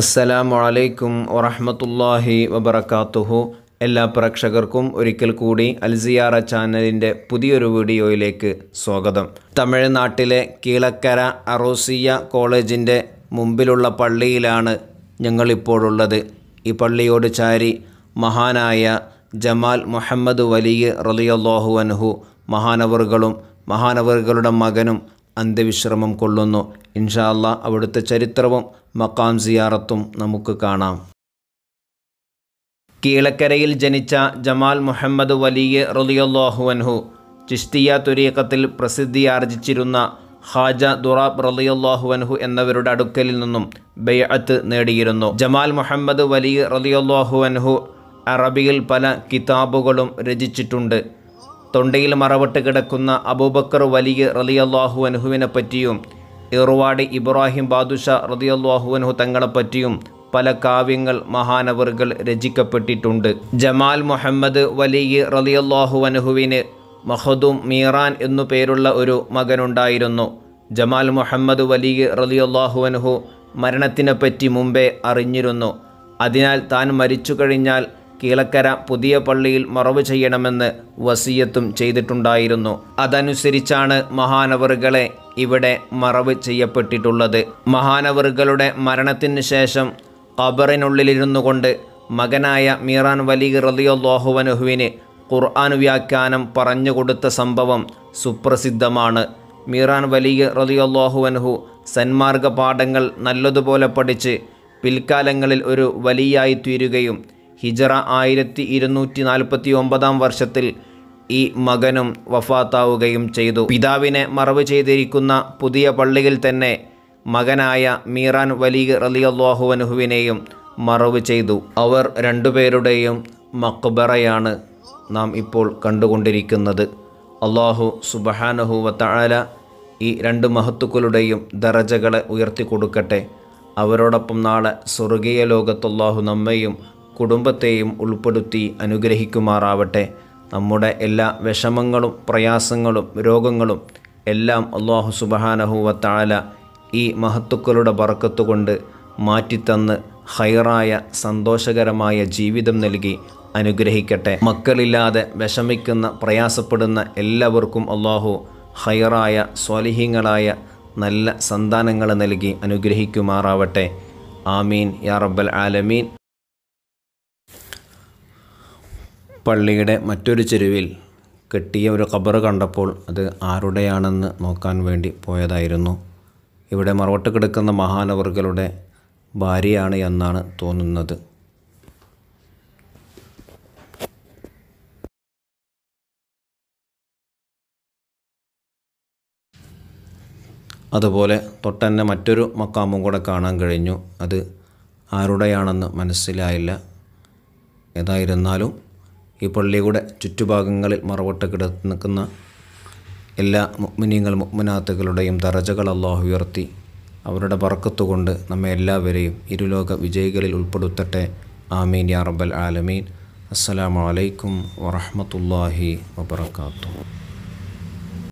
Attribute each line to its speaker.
Speaker 1: അസ്സലാമു അലൈക്കും വറഹമത്തല്ലാഹി വബർക്കാത്തുഹു എല്ലാ പ്രേക്ഷകർക്കും ഒരിക്കൽ കൂടി അൽസിയാറ ചാനലിൻ്റെ പുതിയൊരു വീഡിയോയിലേക്ക് സ്വാഗതം തമിഴ്നാട്ടിലെ കീളക്കര അറോസിയ കോളേജിൻ്റെ മുമ്പിലുള്ള പള്ളിയിലാണ് ഞങ്ങളിപ്പോഴുള്ളത് ഈ പള്ളിയോട് ചാരി മഹാനായ ജമാൽ മുഹമ്മദ് വലിയ റലിയല്ലാഹു അൻഹു മഹാനവറുകളും മഹാനവറുകളുടെ മകനും അന്ത്യവിശ്രമം കൊള്ളുന്നു ഇൻഷാല്ല അവിടുത്തെ ചരിത്രവും മക്കാം സിയാറത്തും നമുക്ക് കാണാം കീളക്കരയിൽ ജനിച്ച ജമാൽ മുഹമ്മദ് വലിയ റലിയല്ലാഹുവൻഹു ചിഷ്തിയ തുരീക്കത്തിൽ പ്രസിദ്ധിയാർജിച്ചിരുന്ന ഹാജ ദുറാബ് റലിയല്ലാഹുവൻഹു എന്നിവരുടെ അടുക്കലിൽ നിന്നും ബെയ്അത്ത് നേടിയിരുന്നു ജമാൽ മുഹമ്മദ് വലിയ റലിയല്ലാഹുവൻഹു അറബിയിൽ പല കിതാബുകളും രചിച്ചിട്ടുണ്ട് തൊണ്ടയിൽ മറവിട്ട് കിടക്കുന്ന അബൂബക്കർ വലിയ റലിയല്ലാഹു അൻഹുവിനെ പറ്റിയും ഇറുവാടി ഇബ്രാഹിം ബാദുഷ റതിയല്ലാഹു അൻഹു തങ്ങളെപ്പറ്റിയും പല കാവ്യങ്ങൾ മഹാനവറുകൾ രചിക്കപ്പെട്ടിട്ടുണ്ട് ജമാൽ മുഹമ്മദ് വലിയ റലിയല്ലാഹു അൻഹുവിന് മഹദും മീറാൻ എന്നു പേരുള്ള ഒരു മകനുണ്ടായിരുന്നു ജമാൽ മുഹമ്മദ് വലിയ റലിയല്ലാഹു അൻഹു മരണത്തിനെപ്പറ്റി മുമ്പേ അറിഞ്ഞിരുന്നു അതിനാൽ താൻ മരിച്ചു കഴിഞ്ഞാൽ കീളക്കര പുതിയ പള്ളിയിൽ മറവ് ചെയ്യണമെന്ന് വസീയത്തും ചെയ്തിട്ടുണ്ടായിരുന്നു അതനുസരിച്ചാണ് മഹാനവറുകളെ ഇവിടെ മറവ് ചെയ്യപ്പെട്ടിട്ടുള്ളത് മഹാനവറുകളുടെ മരണത്തിന് ശേഷം ഖബറിനുള്ളിലിരുന്നു കൊണ്ട് മകനായ മീറാൻ വലി റലിയൊല്ലാഹുവനുഹുവിന് ഖുർആൻ വ്യാഖ്യാനം പറഞ്ഞുകൊടുത്ത സംഭവം സുപ്രസിദ്ധമാണ് മീറാൻ വലി റലിയൊല്ലാഹുവൻഹു സന്മാർഗ പാഠങ്ങൾ നല്ലതുപോലെ പഠിച്ച് പിൽക്കാലങ്ങളിൽ ഒരു വലിയായി തീരുകയും ഹിജറ ആയിരത്തി ഇരുന്നൂറ്റി നാൽപ്പത്തി ഒമ്പതാം വർഷത്തിൽ ഈ മകനും വഫാത്താവുകയും ചെയ്തു പിതാവിനെ മറവ് ചെയ്തിരിക്കുന്ന പുതിയ പള്ളിയിൽ തന്നെ മകനായ മീറാൻ വലി റലിയല്ലാഹുവനുഹുവിനെയും മറവ് ചെയ്തു അവർ രണ്ടുപേരുടെയും മക്ബറയാണ് നാം ഇപ്പോൾ കണ്ടുകൊണ്ടിരിക്കുന്നത് അള്ളാഹു സുബഹാനഹു വത്താല ഈ രണ്ട് മഹത്തുക്കളുടെയും ദറജകളെ ഉയർത്തി കൊടുക്കട്ടെ അവരോടൊപ്പം നാളെ സ്വർഗീയ ലോകത്തുള്ളാഹു നമ്മയും കുടുംബത്തെയും ഉൾപ്പെടുത്തി അനുഗ്രഹിക്കുമാറാവട്ടെ നമ്മുടെ എല്ലാ വിഷമങ്ങളും പ്രയാസങ്ങളും രോഗങ്ങളും എല്ലാം അള്ളാഹു സുബഹാനഹുവത്താല ഈ മഹത്തുക്കളുടെ കൊണ്ട് മാറ്റിത്തന്ന് ഹൈറായ സന്തോഷകരമായ ജീവിതം നൽകി അനുഗ്രഹിക്കട്ടെ മക്കളില്ലാതെ വിഷമിക്കുന്ന പ്രയാസപ്പെടുന്ന എല്ലാവർക്കും അള്ളാഹു ഹൈറായ സ്വാലിഹീങ്ങളായ നല്ല സന്താനങ്ങൾ നൽകി അനുഗ്രഹിക്കുമാറാവട്ടെ ആമീൻ യാ റബ്ബൽ ആലമീൻ പള്ളിയുടെ മറ്റൊരു ചെരുവിൽ കെട്ടിയ ഒരു ഖബർ കണ്ടപ്പോൾ അത് ആരുടെയാണെന്ന് നോക്കാൻ വേണ്ടി പോയതായിരുന്നു ഇവിടെ മറവട്ട് കിടക്കുന്ന മഹാനവർകളുടെ ഭാര്യയാണ് എന്നാണ് തോന്നുന്നത് അതുപോലെ തൊട്ടന്നെ മറ്റൊരു മക്കാമും കൂടെ കാണാൻ കഴിഞ്ഞു അത് ആരുടെയാണെന്ന് മനസ്സിലായില്ല ഏതായിരുന്നാലും ഈ പള്ളിയുടെ ചുറ്റുഭാഗങ്ങളിൽ മറവട്ട കിടക്കുന്ന എല്ലാ മുഗ്മിനീങ്ങൾ മുഗ്മിനാത്തുകളുടെയും തറജകൾ അള്ളാഹു ഉയർത്തി അവരുടെ പറക്കത്തുകൊണ്ട് നമ്മെ എല്ലാവരെയും ഇരുലോക വിജയികളിൽ ഉൾപ്പെടുത്തട്ടെ ആമീൻ യാ റബ്ബൽ ആലമീൻ അസ്സലാമലൈക്കും വറഹമത്തല്ലാഹി വാത്തു